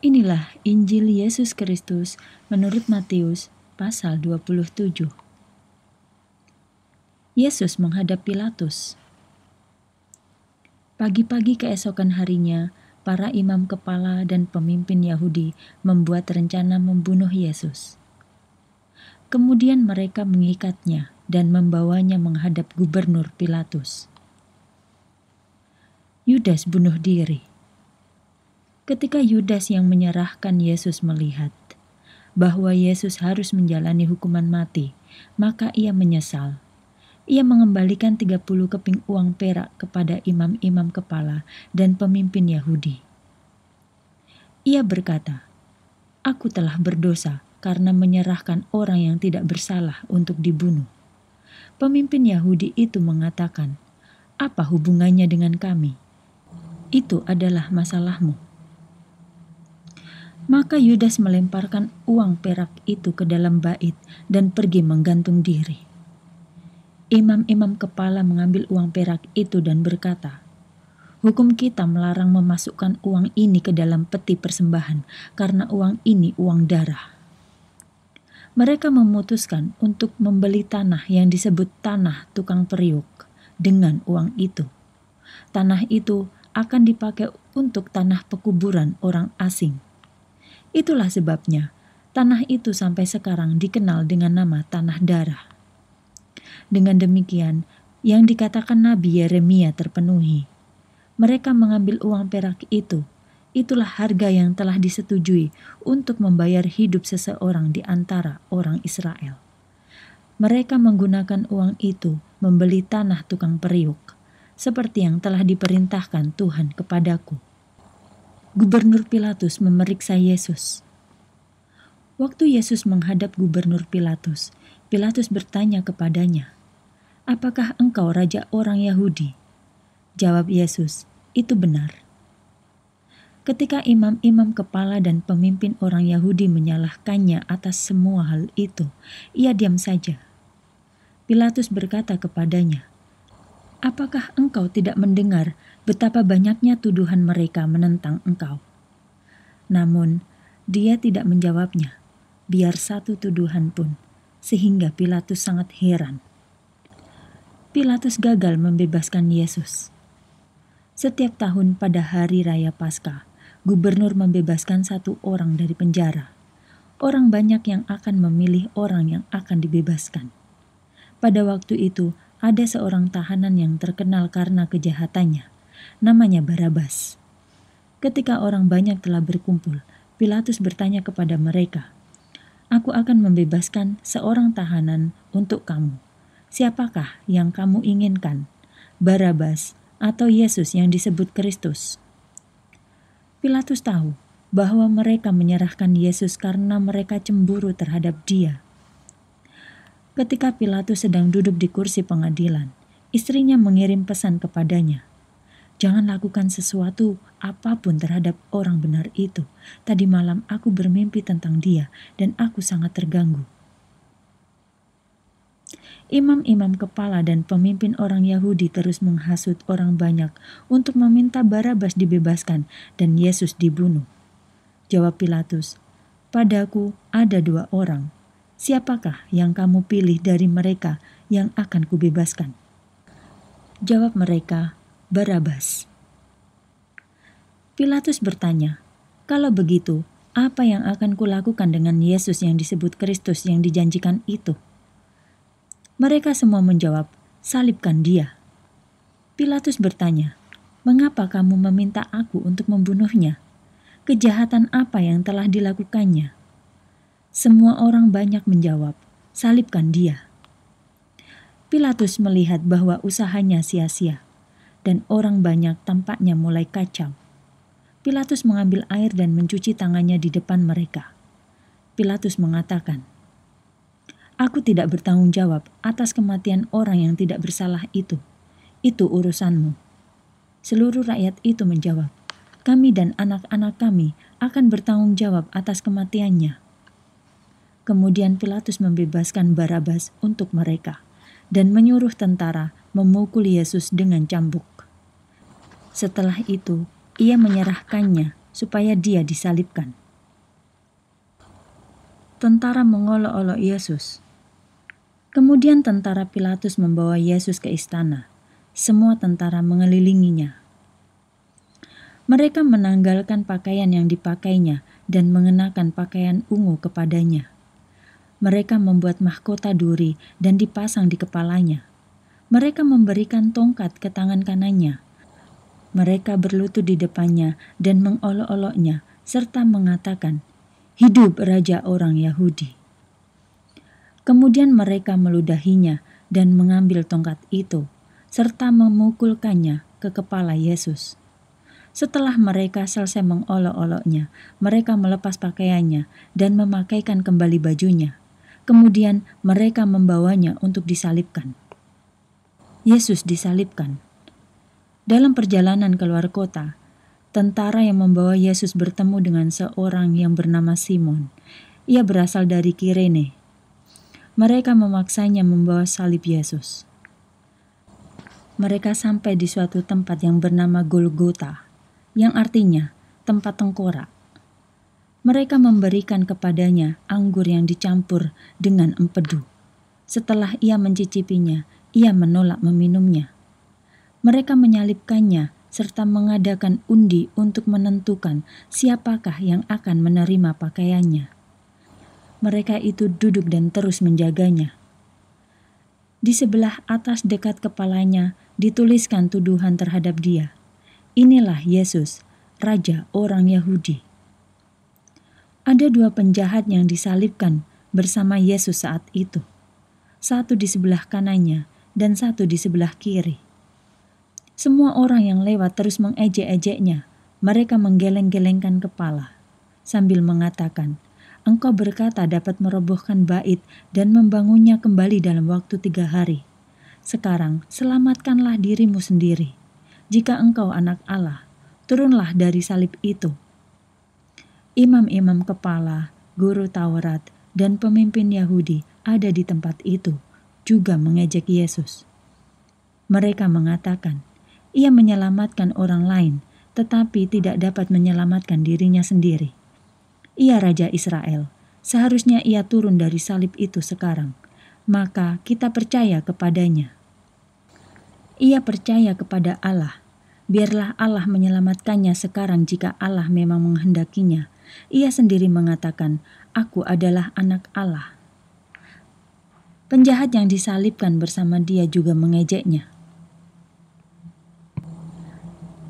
Inilah Injil Yesus Kristus menurut Matius pasal 27. Yesus menghadap Pilatus. Pagi-pagi keesokan harinya, para imam kepala dan pemimpin Yahudi membuat rencana membunuh Yesus. Kemudian mereka mengikatnya dan membawanya menghadap gubernur Pilatus. Yudas bunuh diri ketika Yudas yang menyerahkan Yesus melihat bahwa Yesus harus menjalani hukuman mati, maka ia menyesal. Ia mengembalikan 30 keping uang perak kepada imam-imam kepala dan pemimpin Yahudi. Ia berkata, "Aku telah berdosa karena menyerahkan orang yang tidak bersalah untuk dibunuh." Pemimpin Yahudi itu mengatakan, "Apa hubungannya dengan kami? Itu adalah masalahmu." Maka Yudas melemparkan uang perak itu ke dalam bait dan pergi menggantung diri. Imam-imam kepala mengambil uang perak itu dan berkata, Hukum kita melarang memasukkan uang ini ke dalam peti persembahan karena uang ini uang darah. Mereka memutuskan untuk membeli tanah yang disebut tanah tukang periuk dengan uang itu. Tanah itu akan dipakai untuk tanah pekuburan orang asing Itulah sebabnya tanah itu sampai sekarang dikenal dengan nama tanah darah. Dengan demikian, yang dikatakan Nabi Yeremia terpenuhi. Mereka mengambil uang perak itu. Itulah harga yang telah disetujui untuk membayar hidup seseorang di antara orang Israel. Mereka menggunakan uang itu membeli tanah tukang periuk, seperti yang telah diperintahkan Tuhan kepadaku. Gubernur Pilatus memeriksa Yesus. Waktu Yesus menghadap Gubernur Pilatus, Pilatus bertanya kepadanya, "Apakah engkau raja orang Yahudi?" Jawab Yesus, "Itu benar." Ketika imam-imam kepala dan pemimpin orang Yahudi menyalahkannya atas semua hal itu, ia diam saja. Pilatus berkata kepadanya, "Apakah engkau tidak mendengar betapa banyaknya tuduhan mereka menentang engkau. Namun, dia tidak menjawabnya, biar satu tuduhan pun, sehingga Pilatus sangat heran. Pilatus gagal membebaskan Yesus. Setiap tahun pada hari raya Paskah, gubernur membebaskan satu orang dari penjara. Orang banyak yang akan memilih orang yang akan dibebaskan. Pada waktu itu, ada seorang tahanan yang terkenal karena kejahatannya, namanya Barabas. Ketika orang banyak telah berkumpul, Pilatus bertanya kepada mereka, "Aku akan membebaskan seorang tahanan untuk kamu. Siapakah yang kamu inginkan, Barabas atau Yesus yang disebut Kristus?" Pilatus tahu bahwa mereka menyerahkan Yesus karena mereka cemburu terhadap Dia. Ketika Pilatus sedang duduk di kursi pengadilan, istrinya mengirim pesan kepadanya, Jangan lakukan sesuatu apapun terhadap orang benar itu. Tadi malam aku bermimpi tentang dia dan aku sangat terganggu. Imam-imam kepala dan pemimpin orang Yahudi terus menghasut orang banyak untuk meminta Barabas dibebaskan dan Yesus dibunuh. Jawab Pilatus, "Padaku ada dua orang. Siapakah yang kamu pilih dari mereka yang akan kubebaskan?" Jawab mereka, Barabas. Pilatus bertanya, "Kalau begitu, apa yang akan kulakukan dengan Yesus yang disebut Kristus yang dijanjikan itu?" Mereka semua menjawab, "Salibkan dia." Pilatus bertanya, "Mengapa kamu meminta aku untuk membunuhnya? Kejahatan apa yang telah dilakukannya?" Semua orang banyak menjawab, "Salibkan dia." Pilatus melihat bahwa usahanya sia-sia dan orang banyak tampaknya mulai kacau. Pilatus mengambil air dan mencuci tangannya di depan mereka. Pilatus mengatakan, "Aku tidak bertanggung jawab atas kematian orang yang tidak bersalah itu. Itu urusanmu." Seluruh rakyat itu menjawab, "Kami dan anak-anak kami akan bertanggung jawab atas kematiannya." Kemudian Pilatus membebaskan Barabas untuk mereka dan menyuruh tentara memukul Yesus dengan cambuk. Setelah itu, ia menyerahkannya supaya dia disalibkan. Tentara mengolok-olok Yesus. Kemudian tentara Pilatus membawa Yesus ke istana. Semua tentara mengelilinginya. Mereka menanggalkan pakaian yang dipakainya dan mengenakan pakaian ungu kepadanya. Mereka membuat mahkota duri dan dipasang di kepalanya. Mereka memberikan tongkat ke tangan kanannya. Mereka berlutut di depannya dan mengolok-oloknya serta mengatakan, Hidup Raja Orang Yahudi. Kemudian mereka meludahinya dan mengambil tongkat itu, serta memukulkannya ke kepala Yesus. Setelah mereka selesai mengolok-oloknya, mereka melepas pakaiannya dan memakaikan kembali bajunya. Kemudian mereka membawanya untuk disalibkan. Yesus disalibkan. Dalam perjalanan keluar kota, tentara yang membawa Yesus bertemu dengan seorang yang bernama Simon. Ia berasal dari Kirene. Mereka memaksanya membawa salib Yesus. Mereka sampai di suatu tempat yang bernama Golgota, yang artinya tempat tengkorak mereka memberikan kepadanya anggur yang dicampur dengan empedu. Setelah ia mencicipinya, ia menolak meminumnya. Mereka menyalipkannya serta mengadakan undi untuk menentukan siapakah yang akan menerima pakaiannya. Mereka itu duduk dan terus menjaganya. Di sebelah atas dekat kepalanya dituliskan tuduhan terhadap dia. Inilah Yesus, Raja orang Yahudi. Ada dua penjahat yang disalibkan bersama Yesus saat itu. Satu di sebelah kanannya dan satu di sebelah kiri. Semua orang yang lewat terus mengejek-ejeknya. Mereka menggeleng-gelengkan kepala sambil mengatakan, Engkau berkata dapat merobohkan bait dan membangunnya kembali dalam waktu tiga hari. Sekarang selamatkanlah dirimu sendiri. Jika engkau anak Allah, turunlah dari salib itu.' imam-imam kepala, guru Taurat, dan pemimpin Yahudi ada di tempat itu juga mengejek Yesus. Mereka mengatakan, "Ia menyelamatkan orang lain, tetapi tidak dapat menyelamatkan dirinya sendiri. Ia raja Israel, seharusnya ia turun dari salib itu sekarang, maka kita percaya kepadanya." Ia percaya kepada Allah. Biarlah Allah menyelamatkannya sekarang jika Allah memang menghendakinya, ia sendiri mengatakan, "Aku adalah anak Allah." Penjahat yang disalibkan bersama dia juga mengejeknya.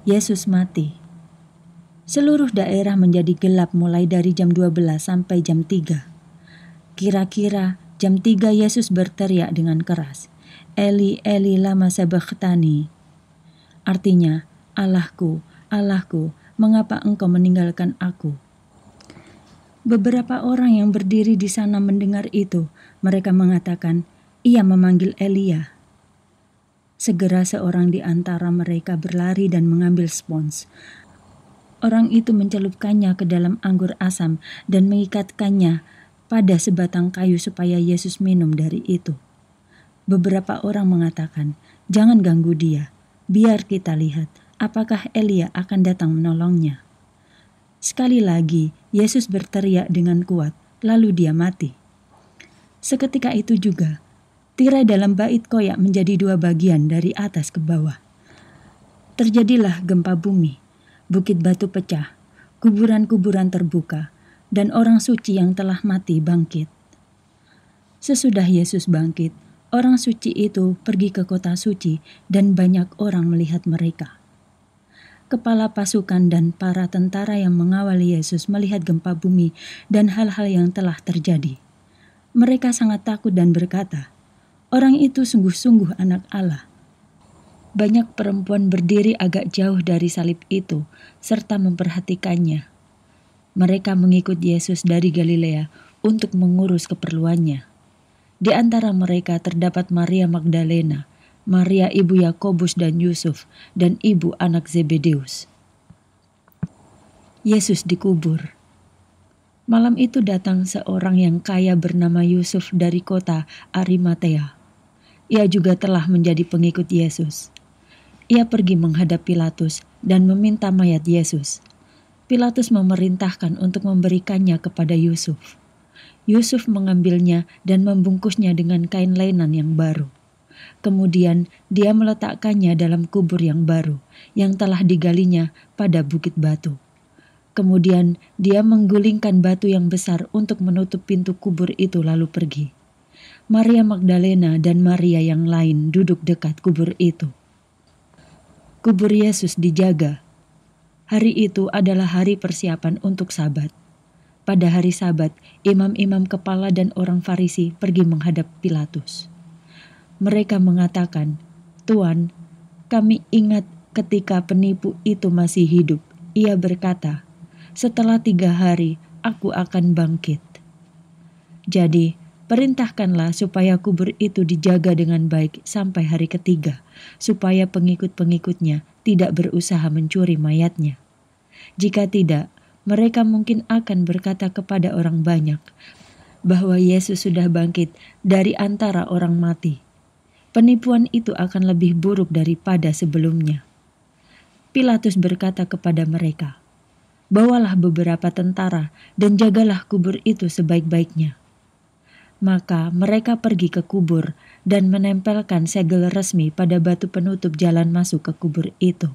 Yesus mati. Seluruh daerah menjadi gelap mulai dari jam 12 sampai jam 3. Kira-kira jam 3 Yesus berteriak dengan keras, Eli, Eli lama sabachthani. Artinya, Allahku, Allahku, mengapa engkau meninggalkan aku? Beberapa orang yang berdiri di sana mendengar itu. Mereka mengatakan, "Ia memanggil Elia." Segera seorang di antara mereka berlari dan mengambil spons. Orang itu mencelupkannya ke dalam anggur asam dan mengikatkannya pada sebatang kayu supaya Yesus minum dari itu. Beberapa orang mengatakan, "Jangan ganggu dia, biar kita lihat apakah Elia akan datang menolongnya." Sekali lagi, Yesus berteriak dengan kuat, lalu dia mati. Seketika itu juga, tirai dalam bait koyak menjadi dua bagian dari atas ke bawah. Terjadilah gempa bumi, bukit batu pecah, kuburan-kuburan terbuka, dan orang suci yang telah mati bangkit. Sesudah Yesus bangkit, orang suci itu pergi ke kota suci, dan banyak orang melihat mereka kepala pasukan dan para tentara yang mengawali Yesus melihat gempa bumi dan hal-hal yang telah terjadi. Mereka sangat takut dan berkata, "Orang itu sungguh-sungguh anak Allah." Banyak perempuan berdiri agak jauh dari salib itu serta memperhatikannya. Mereka mengikut Yesus dari Galilea untuk mengurus keperluannya. Di antara mereka terdapat Maria Magdalena, Maria ibu Yakobus dan Yusuf, dan ibu anak Zebedeus. Yesus dikubur. Malam itu datang seorang yang kaya bernama Yusuf dari kota Arimatea. Ia juga telah menjadi pengikut Yesus. Ia pergi menghadap Pilatus dan meminta mayat Yesus. Pilatus memerintahkan untuk memberikannya kepada Yusuf. Yusuf mengambilnya dan membungkusnya dengan kain lainan yang baru. Kemudian dia meletakkannya dalam kubur yang baru, yang telah digalinya pada bukit batu. Kemudian dia menggulingkan batu yang besar untuk menutup pintu kubur itu lalu pergi. Maria Magdalena dan Maria yang lain duduk dekat kubur itu. Kubur Yesus dijaga. Hari itu adalah hari persiapan untuk Sabat. Pada hari Sabat, imam-imam kepala dan orang Farisi pergi menghadap Pilatus. Mereka mengatakan, "Tuan, kami ingat ketika penipu itu masih hidup. Ia berkata, 'Setelah tiga hari, aku akan bangkit.' Jadi, perintahkanlah supaya kubur itu dijaga dengan baik sampai hari ketiga, supaya pengikut-pengikutnya tidak berusaha mencuri mayatnya. Jika tidak, mereka mungkin akan berkata kepada orang banyak bahwa Yesus sudah bangkit dari antara orang mati." penipuan itu akan lebih buruk daripada sebelumnya. Pilatus berkata kepada mereka, "Bawalah beberapa tentara dan jagalah kubur itu sebaik-baiknya." Maka mereka pergi ke kubur dan menempelkan segel resmi pada batu penutup jalan masuk ke kubur itu.